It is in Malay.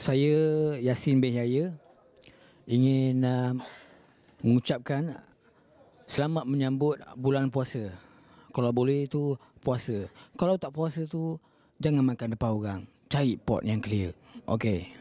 saya Yasin bin Yaya ingin uh, mengucapkan selamat menyambut bulan puasa. Kalau boleh itu puasa. Kalau tak puasa itu jangan makan depan orang. Cari pot yang clear. Okey.